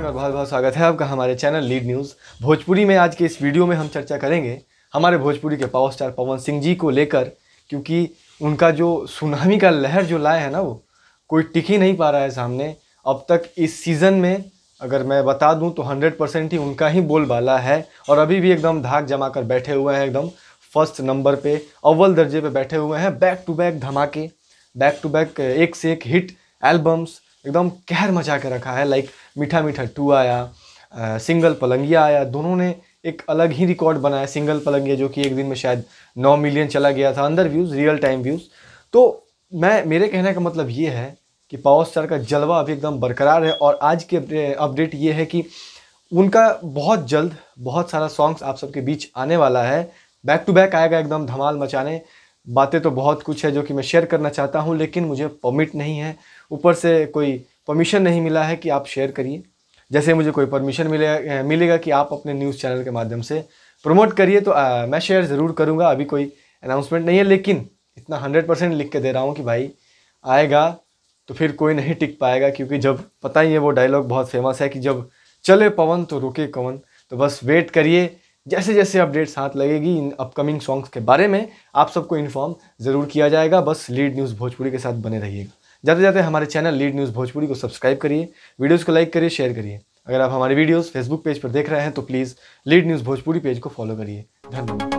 में और बहुत बहुत स्वागत है आपका हमारे चैनल लीड न्यूज़ भोजपुरी में आज के इस वीडियो में हम चर्चा करेंगे हमारे भोजपुरी के पावर स्टार पवन सिंह जी को लेकर क्योंकि उनका जो सुनामी का लहर जो लाए है ना वो कोई टिक ही नहीं पा रहा है सामने अब तक इस सीज़न में अगर मैं बता दूं तो 100 परसेंट ही उनका ही बोलबाला है और अभी भी एकदम धाक जमा कर बैठे हुए हैं एकदम फर्स्ट नंबर पे अव्वल दर्जे पे बैठे हुए हैं बैक टू बैक धमाके बैक टू बैक एक से एक हिट एल्बम्स एकदम कहर मचा के रखा है लाइक मीठा मीठा टू आया आ, सिंगल पलंगिया आया दोनों ने एक अलग ही रिकॉर्ड बनाया सिंगल पलंगिया जो कि एक दिन में शायद नौ मिलियन चला गया था अंदर व्यूज़ रियल टाइम व्यूज़ तो मैं मेरे कहने का मतलब ये है कि पावर स्टार का जलवा अभी एकदम बरकरार है और आज के अपडेट ये है कि उनका बहुत जल्द बहुत सारा सॉन्ग्स आप सबके बीच आने वाला है बैक टू बैक आएगा एकदम धमाल मचाने बातें तो बहुत कुछ है जो कि मैं शेयर करना चाहता हूँ लेकिन मुझे परमिट नहीं है ऊपर से कोई परमिशन नहीं मिला है कि आप शेयर करिए जैसे मुझे कोई परमिशन मिले मिलेगा कि आप अपने न्यूज़ चैनल के माध्यम से प्रमोट करिए तो आ, मैं शेयर ज़रूर करूँगा अभी कोई अनाउंसमेंट नहीं है लेकिन इतना हंड्रेड परसेंट लिख के दे रहा हूँ कि भाई आएगा तो फिर कोई नहीं टिक पाएगा क्योंकि जब पता ही है वो डायलॉग बहुत फेमस है कि जब चले पवन तो रुके कवन तो बस वेट करिए जैसे जैसे अपडेट्स हाथ लगेगी इन अपकमिंग सॉन्ग्स के बारे में आप सबको इन्फॉर्म ज़रूर किया जाएगा बस लीड न्यूज़ भोजपुरी के साथ बने रहिएगा जाते जाते हमारे चैनल लीड न्यूज़ भोजपुरी को सब्सक्राइब करिए वीडियोज़ को लाइक करिए शेयर करिए अगर आप हमारे वीडियोज़ फेसबुक पेज पर देख रहे हैं तो please lead news Bhojpuri page को फॉलो करिए धन्यवाद